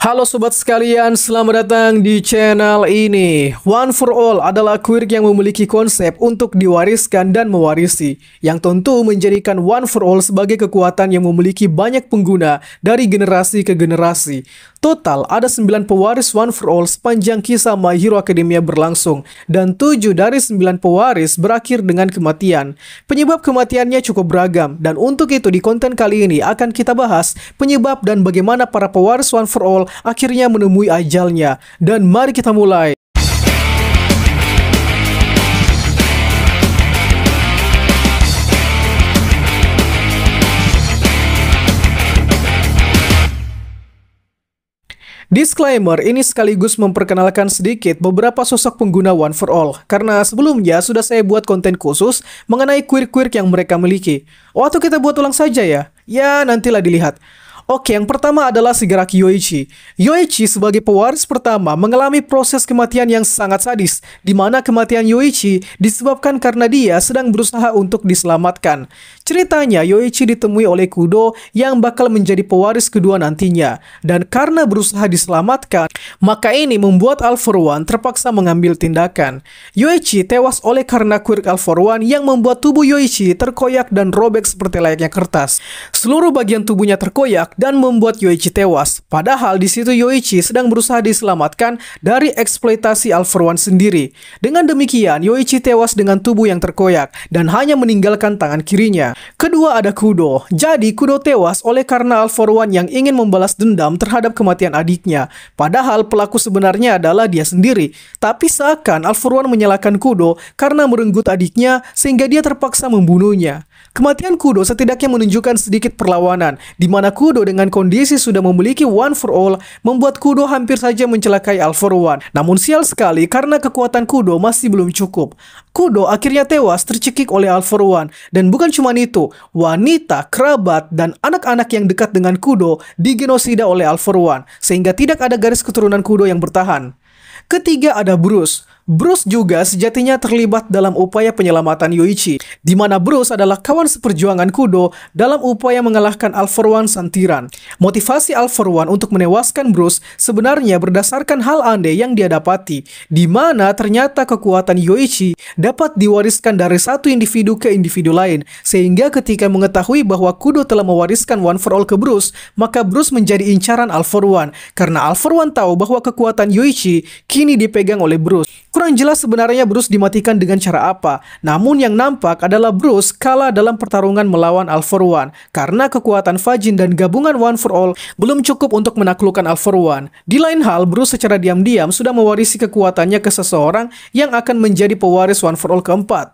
Halo sobat sekalian, selamat datang di channel ini. One for All adalah quirk yang memiliki konsep untuk diwariskan dan mewarisi, yang tentu menjadikan One for All sebagai kekuatan yang memiliki banyak pengguna dari generasi ke generasi. Total ada 9 pewaris One for All sepanjang kisah My Hero Academia berlangsung dan 7 dari 9 pewaris berakhir dengan kematian. Penyebab kematiannya cukup beragam dan untuk itu di konten kali ini akan kita bahas penyebab dan bagaimana para pewaris One for All akhirnya menemui ajalnya. Dan mari kita mulai. Disclaimer, ini sekaligus memperkenalkan sedikit beberapa sosok pengguna One for All, karena sebelumnya sudah saya buat konten khusus mengenai quirk-quirk yang mereka miliki. Waktu oh, kita buat ulang saja ya? Ya, nantilah dilihat. Oke, yang pertama adalah Sigaraki Yoichi. Yoichi sebagai pewaris pertama mengalami proses kematian yang sangat sadis, di mana kematian Yoichi disebabkan karena dia sedang berusaha untuk diselamatkan. Ceritanya, Yoichi ditemui oleh Kudo yang bakal menjadi pewaris kedua nantinya. Dan karena berusaha diselamatkan, maka ini membuat Al One terpaksa mengambil tindakan. Yoichi tewas oleh karena kurik Al One yang membuat tubuh Yoichi terkoyak dan robek seperti layaknya kertas. Seluruh bagian tubuhnya terkoyak dan membuat Yoichi tewas. Padahal di situ Yoichi sedang berusaha diselamatkan dari eksploitasi Al One sendiri. Dengan demikian, Yoichi tewas dengan tubuh yang terkoyak dan hanya meninggalkan tangan kirinya. Kedua ada Kudo. Jadi Kudo tewas oleh karena For One yang ingin membalas dendam terhadap kematian adiknya. Padahal pelaku sebenarnya adalah dia sendiri. Tapi seakan For One menyalahkan Kudo karena merenggut adiknya sehingga dia terpaksa membunuhnya. Kematian Kudo setidaknya menunjukkan sedikit perlawanan, di mana Kudo dengan kondisi sudah memiliki One for All membuat Kudo hampir saja mencelakai For One. Namun sial sekali karena kekuatan Kudo masih belum cukup. Kudo akhirnya tewas tercekik oleh For One dan bukan cuma itu itu, wanita, kerabat, dan anak-anak yang dekat dengan Kudo digenosida oleh Alforwan, sehingga tidak ada garis keturunan Kudo yang bertahan. Ketiga ada Bruce. Bruce juga sejatinya terlibat dalam upaya penyelamatan Yoichi, di mana Bruce adalah kawan seperjuangan Kudo dalam upaya mengalahkan One Santiran. Motivasi One untuk menewaskan Bruce sebenarnya berdasarkan hal aneh yang dia dapati, di mana ternyata kekuatan Yoichi dapat diwariskan dari satu individu ke individu lain, sehingga ketika mengetahui bahwa Kudo telah mewariskan One for All ke Bruce, maka Bruce menjadi incaran One, karena One tahu bahwa kekuatan Yoichi kini dipegang oleh Bruce. Kurang jelas sebenarnya Bruce dimatikan dengan cara apa, namun yang nampak adalah Bruce kalah dalam pertarungan melawan All For One karena kekuatan Fajin dan gabungan One For All belum cukup untuk menaklukkan All For One. Di lain hal, Bruce secara diam-diam sudah mewarisi kekuatannya ke seseorang yang akan menjadi pewaris One For All keempat.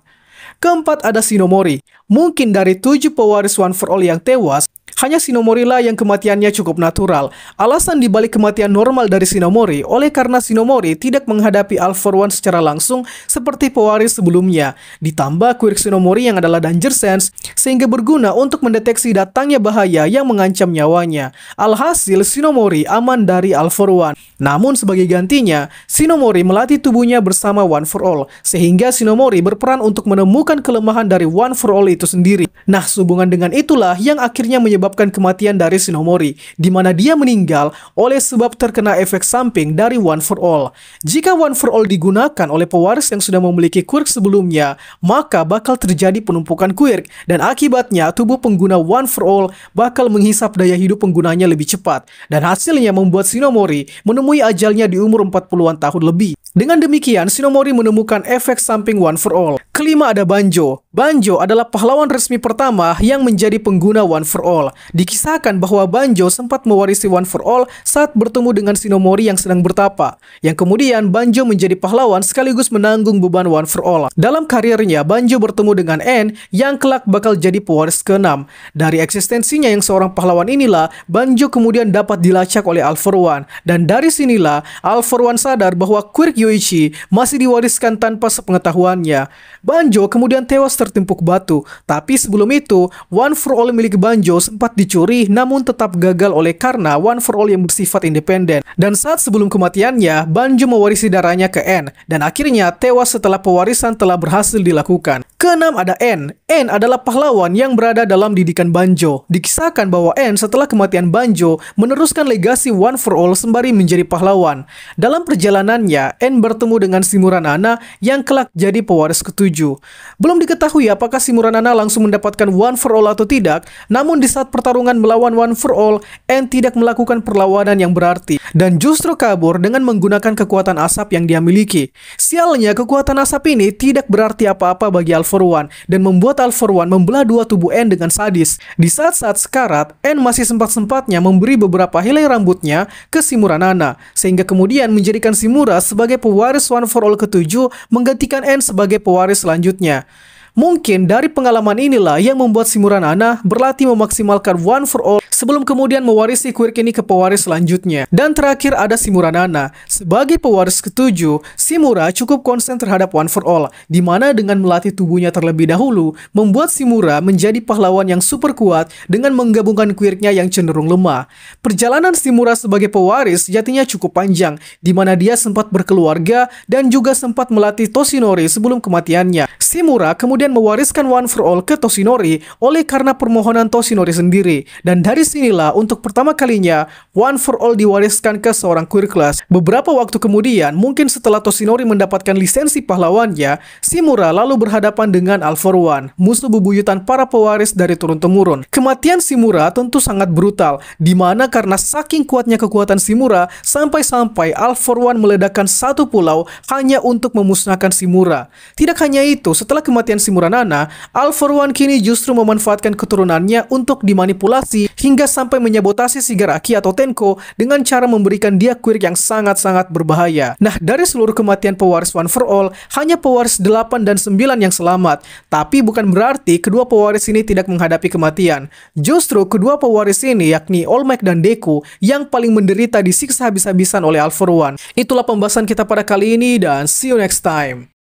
Keempat ada Shinomori. Mungkin dari tujuh pewaris One For All yang tewas, hanya Shinomori lah yang kematiannya cukup natural. Alasan dibalik kematian normal dari Shinomori oleh karena Shinomori tidak menghadapi For One secara langsung seperti pewaris sebelumnya. Ditambah Quirk Shinomori yang adalah Danger Sense sehingga berguna untuk mendeteksi datangnya bahaya yang mengancam nyawanya. Alhasil Shinomori aman dari For One. Namun sebagai gantinya, Shinomori melatih tubuhnya bersama One for All sehingga Shinomori berperan untuk menemukan kelemahan dari One for All itu sendiri. Nah, hubungan dengan itulah yang akhirnya menyebabkan menyebabkan kematian dari Shinomori, di mana dia meninggal oleh sebab terkena efek samping dari One for All. Jika One for All digunakan oleh pewaris yang sudah memiliki quirk sebelumnya, maka bakal terjadi penumpukan quirk, dan akibatnya tubuh pengguna One for All bakal menghisap daya hidup penggunanya lebih cepat, dan hasilnya membuat Shinomori menemui ajalnya di umur 40-an tahun lebih. Dengan demikian, Shinomori menemukan efek samping One for All. Kelima ada Banjo. Banjo adalah pahlawan resmi pertama yang menjadi pengguna One for All. Dikisahkan bahwa Banjo sempat mewarisi One for All saat bertemu dengan Shinomori yang sedang bertapa, yang kemudian Banjo menjadi pahlawan sekaligus menanggung beban One for All. Dalam karirnya, Banjo bertemu dengan N yang kelak bakal jadi pewaris keenam. Dari eksistensinya yang seorang pahlawan inilah, Banjo kemudian dapat dilacak oleh All for One. Dan dari sinilah, All for One sadar bahwa Quirk Yoichi masih diwariskan tanpa sepengetahuannya. Banjo kemudian tewas tertimpuk batu, tapi sebelum itu, One for All milik Banjo sempat sempat dicuri namun tetap gagal oleh karena One for All yang bersifat independen. Dan saat sebelum kematiannya, Banjo mewarisi darahnya ke N dan akhirnya tewas setelah pewarisan telah berhasil dilakukan. Keenam ada N. N adalah pahlawan yang berada dalam didikan Banjo. Dikisahkan bahwa N setelah kematian Banjo meneruskan legasi One for All sembari menjadi pahlawan. Dalam perjalanannya, N bertemu dengan Simuranana yang kelak jadi pewaris ketujuh. Belum diketahui apakah Simuranana langsung mendapatkan One for All atau tidak, namun di saat pertarungan melawan One For All and tidak melakukan perlawanan yang berarti dan justru kabur dengan menggunakan kekuatan asap yang dia miliki. Sialnya kekuatan asap ini tidak berarti apa-apa bagi Al For One dan membuat Al For One membelah dua tubuh N dengan sadis. Di saat-saat sekarat, N masih sempat-sempatnya memberi beberapa helai rambutnya ke Simura Nana sehingga kemudian menjadikan Simura sebagai pewaris One For All ketujuh menggantikan N sebagai pewaris selanjutnya. Mungkin dari pengalaman inilah yang membuat Simurana berlatih memaksimalkan One for All sebelum kemudian mewarisi quirk ini ke pewaris selanjutnya. Dan terakhir ada Simuranana. Sebagai pewaris ketujuh, Simura cukup konsen terhadap One for All, di mana dengan melatih tubuhnya terlebih dahulu, membuat Simura menjadi pahlawan yang super kuat dengan menggabungkan quirknya yang cenderung lemah. Perjalanan Simura sebagai pewaris jatinya cukup panjang, di mana dia sempat berkeluarga dan juga sempat melatih Toshinori sebelum kematiannya. Simura kemudian kemudian mewariskan One for All ke Toshinori oleh karena permohonan Toshinori sendiri. Dan dari sinilah untuk pertama kalinya One for All diwariskan ke seorang queer class. Beberapa waktu kemudian, mungkin setelah Toshinori mendapatkan lisensi pahlawannya, Shimura lalu berhadapan dengan All for One, musuh bebuyutan para pewaris dari turun-temurun. Kematian Shimura tentu sangat brutal, di mana karena saking kuatnya kekuatan Shimura, sampai-sampai All for One meledakkan satu pulau hanya untuk memusnahkan Shimura. Tidak hanya itu, setelah kematian Shimura, Muranana, Al-Furwan kini justru memanfaatkan keturunannya untuk dimanipulasi hingga sampai menyabotasi Sigaraki atau Tenko dengan cara memberikan dia quirk yang sangat-sangat berbahaya. Nah, dari seluruh kematian pewaris One for All, hanya pewaris 8 dan 9 yang selamat. Tapi bukan berarti kedua pewaris ini tidak menghadapi kematian. Justru kedua pewaris ini yakni All Might dan Deku yang paling menderita disiksa habis-habisan oleh al One. Itulah pembahasan kita pada kali ini dan see you next time.